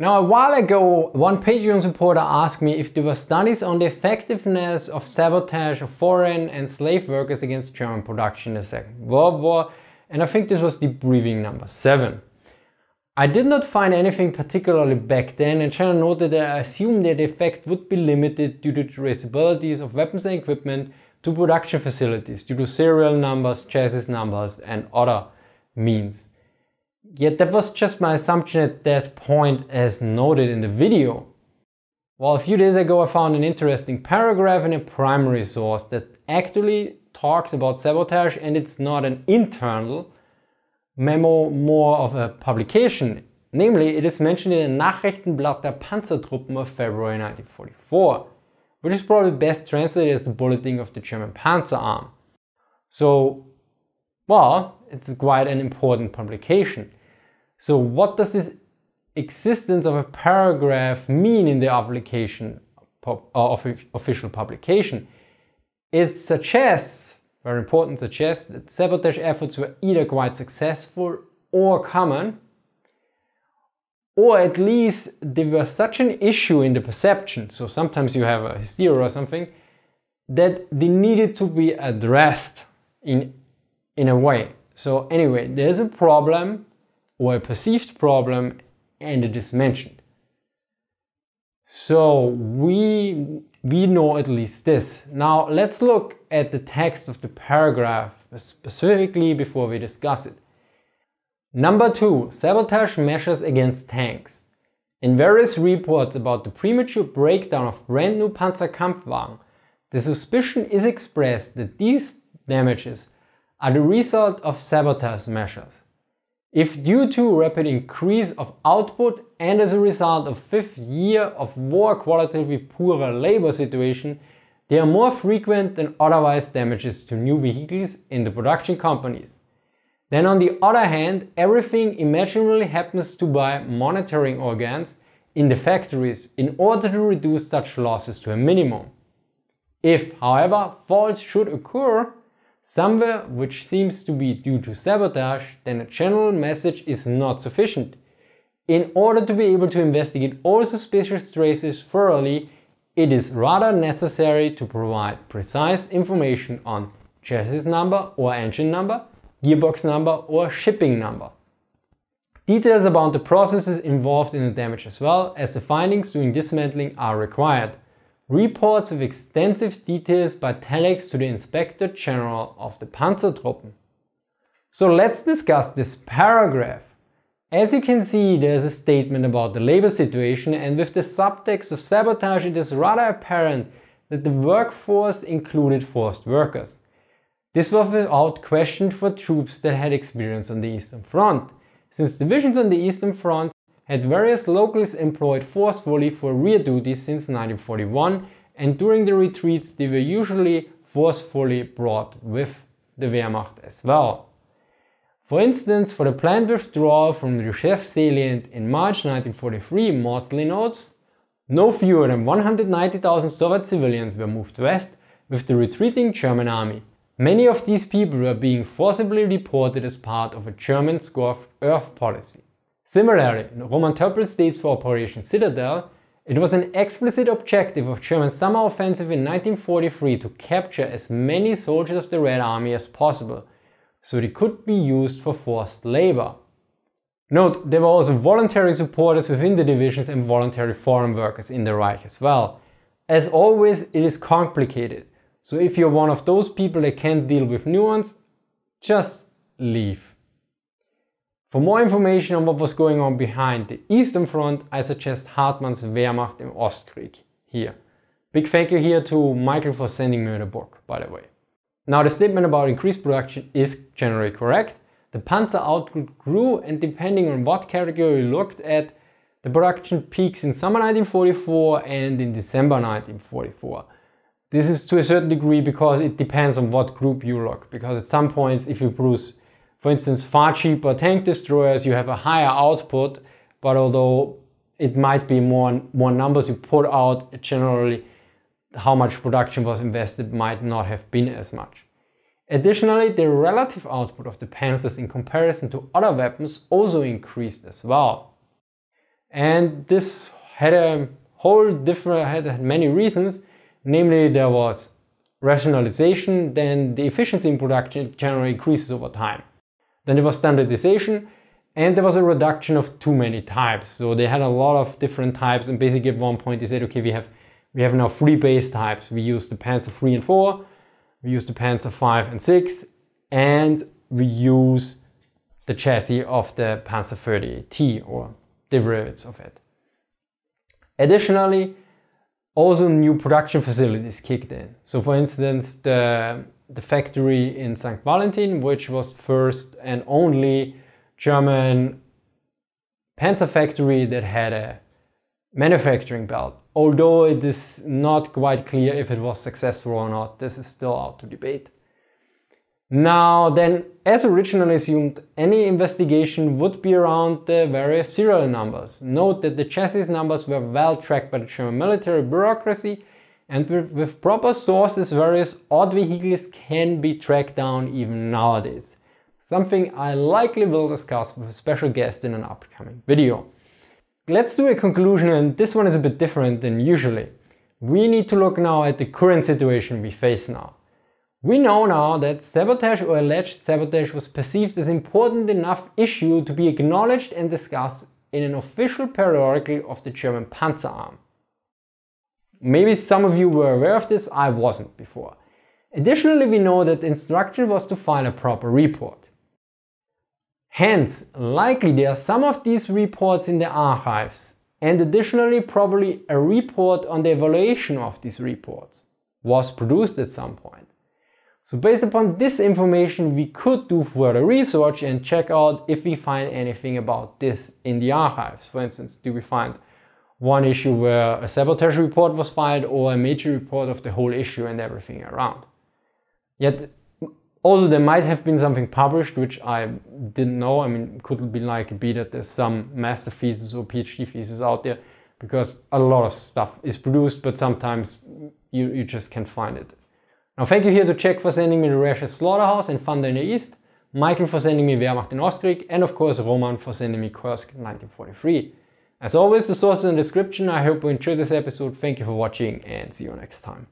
Now, a while ago, one Patreon supporter asked me if there were studies on the effectiveness of sabotage of foreign and slave workers against German production in the Second World War, and I think this was debriefing number seven. I did not find anything particularly back then, and China noted that I assumed that the effect would be limited due to traceabilities of weapons and equipment to production facilities, due to serial numbers, chassis numbers, and other means. Yet that was just my assumption at that point as noted in the video. Well, a few days ago I found an interesting paragraph in a primary source that actually talks about sabotage and it's not an internal memo, more of a publication. Namely, it is mentioned in the Nachrichtenblatt der Panzertruppen of February 1944, which is probably best translated as the bulletin of the German Panzer Arm. So, well, it's quite an important publication. So what does this existence of a paragraph mean in the application uh, of official publication? It suggests, very important suggests, that sabotage efforts were either quite successful or common, or at least there was such an issue in the perception, so sometimes you have a hysteria or something, that they needed to be addressed in, in a way. So anyway, there's a problem or a perceived problem and it is mentioned. So we, we know at least this. Now let's look at the text of the paragraph specifically before we discuss it. Number two, sabotage measures against tanks. In various reports about the premature breakdown of brand new Panzerkampfwagen, the suspicion is expressed that these damages are the result of sabotage measures. If due to rapid increase of output and as a result of fifth year of war qualitatively poorer labor situation, they are more frequent than otherwise damages to new vehicles in the production companies. Then on the other hand, everything imaginably happens to buy monitoring organs in the factories in order to reduce such losses to a minimum. If, however, faults should occur, somewhere which seems to be due to sabotage, then a general message is not sufficient. In order to be able to investigate all suspicious traces thoroughly, it is rather necessary to provide precise information on chassis number or engine number, gearbox number or shipping number. Details about the processes involved in the damage as well as the findings during dismantling are required reports with extensive details by Telex to the Inspector General of the Panzertruppen. So let's discuss this paragraph. As you can see, there's a statement about the labor situation and with the subtext of sabotage it is rather apparent that the workforce included forced workers. This was without question for troops that had experience on the Eastern Front, since divisions on the Eastern Front had various locals employed forcefully for rear duties since 1941 and during the retreats they were usually forcefully brought with the Wehrmacht as well. For instance, for the planned withdrawal from the Ruschev salient in March 1943, Maudsley notes, no fewer than 190,000 Soviet civilians were moved west with the retreating German army. Many of these people were being forcibly deported as part of a German scorched earth policy. Similarly, Roman Turpel states for Operation Citadel, it was an explicit objective of German summer offensive in 1943 to capture as many soldiers of the Red Army as possible, so they could be used for forced labor. Note, there were also voluntary supporters within the divisions and voluntary foreign workers in the Reich as well. As always, it is complicated, so if you're one of those people that can't deal with nuance, just leave. For more information on what was going on behind the Eastern Front, I suggest Hartmann's Wehrmacht im Ostkrieg here. Big thank you here to Michael for sending me the book, by the way. Now the statement about increased production is generally correct. The panzer output grew and depending on what category you looked at, the production peaks in summer 1944 and in December 1944. This is to a certain degree because it depends on what group you look, because at some points if you produce for instance, far cheaper tank destroyers, you have a higher output, but although it might be more, more numbers you put out, generally how much production was invested might not have been as much. Additionally, the relative output of the panzers in comparison to other weapons also increased as well. And this had a whole different, had many reasons, namely there was rationalization, then the efficiency in production generally increases over time. Then there was standardization and there was a reduction of too many types. So they had a lot of different types and basically at one point they said, okay, we have, we have now three base types. We use the Panzer 3 and 4, we use the Panzer 5 and 6, and we use the chassis of the Panzer thirty t or derivatives of it. Additionally, also new production facilities kicked in. So for instance, the the factory in St. Valentin, which was first and only German panzer factory that had a manufacturing belt. Although it is not quite clear if it was successful or not, this is still out to debate. Now then, as originally assumed, any investigation would be around the various serial numbers. Note that the chassis numbers were well tracked by the German military bureaucracy and with, with proper sources, various odd vehicles can be tracked down even nowadays. Something I likely will discuss with a special guest in an upcoming video. Let's do a conclusion and this one is a bit different than usually. We need to look now at the current situation we face now. We know now that sabotage or alleged sabotage was perceived as important enough issue to be acknowledged and discussed in an official periodical of the German Panzerarm. Maybe some of you were aware of this, I wasn't before. Additionally, we know that the instruction was to file a proper report. Hence, likely there are some of these reports in the archives and additionally probably a report on the evaluation of these reports was produced at some point. So based upon this information we could do further research and check out if we find anything about this in the archives. For instance, do we find one issue where a sabotage report was filed or a major report of the whole issue and everything around. Yet also there might have been something published which I didn't know. I mean, could be like be that there's some master thesis or PhD thesis out there because a lot of stuff is produced, but sometimes you, you just can't find it. Now thank you here to Jack for sending me the Rare Slaughterhouse and Thunder in the East, Michael for sending me Wehrmacht in Ostkrieg, and of course Roman for sending me Kursk 1943. As always, the source is in the description. I hope you enjoyed this episode. Thank you for watching and see you next time.